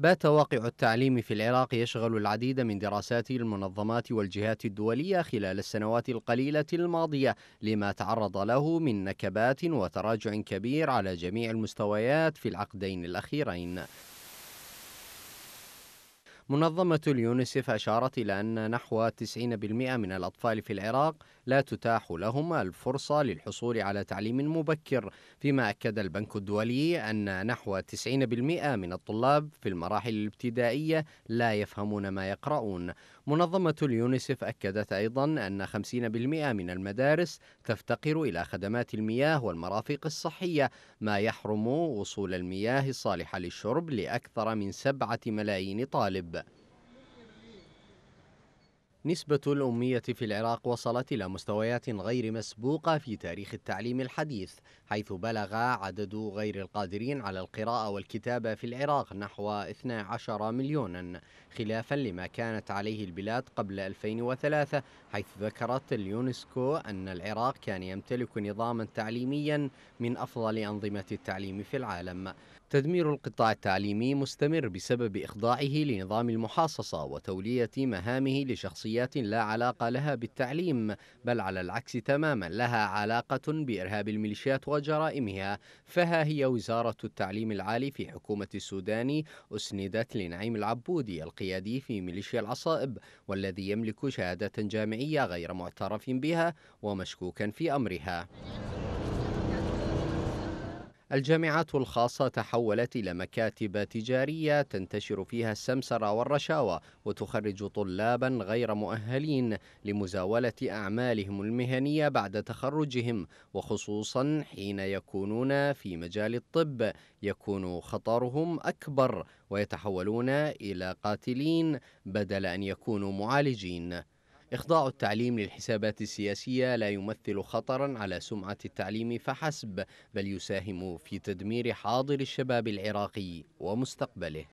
بات واقع التعليم في العراق يشغل العديد من دراسات المنظمات والجهات الدولية خلال السنوات القليلة الماضية لما تعرض له من نكبات وتراجع كبير على جميع المستويات في العقدين الأخيرين منظمة اليونسف أشارت إلى أن نحو 90% من الأطفال في العراق لا تتاح لهم الفرصة للحصول على تعليم مبكر فيما أكد البنك الدولي أن نحو 90% من الطلاب في المراحل الابتدائية لا يفهمون ما يقرؤون منظمة اليونسف أكدت أيضا أن 50% من المدارس تفتقر إلى خدمات المياه والمرافق الصحية ما يحرم وصول المياه الصالحة للشرب لأكثر من سبعة ملايين طالب نسبة الأمية في العراق وصلت إلى مستويات غير مسبوقة في تاريخ التعليم الحديث حيث بلغ عدد غير القادرين على القراءة والكتابة في العراق نحو 12 مليونا خلافا لما كانت عليه البلاد قبل 2003 حيث ذكرت اليونسكو أن العراق كان يمتلك نظاما تعليميا من أفضل أنظمة التعليم في العالم تدمير القطاع التعليمي مستمر بسبب إخضاعه لنظام المحاصصة وتولية مهامه لشخصيات عمليات لا علاقة لها بالتعليم بل على العكس تماما لها علاقة بإرهاب الميليشيات وجرائمها فها هي وزارة التعليم العالي في حكومة السودان أسندت لنعيم العبودي القيادي في ميليشيا العصائب والذي يملك شهادة جامعية غير معترف بها ومشكوكا في أمرها الجامعات الخاصة تحولت إلى مكاتب تجارية تنتشر فيها السمسرة والرشاوى وتخرج طلابا غير مؤهلين لمزاولة أعمالهم المهنية بعد تخرجهم وخصوصا حين يكونون في مجال الطب يكون خطرهم أكبر ويتحولون إلى قاتلين بدل أن يكونوا معالجين إخضاع التعليم للحسابات السياسية لا يمثل خطرا على سمعة التعليم فحسب بل يساهم في تدمير حاضر الشباب العراقي ومستقبله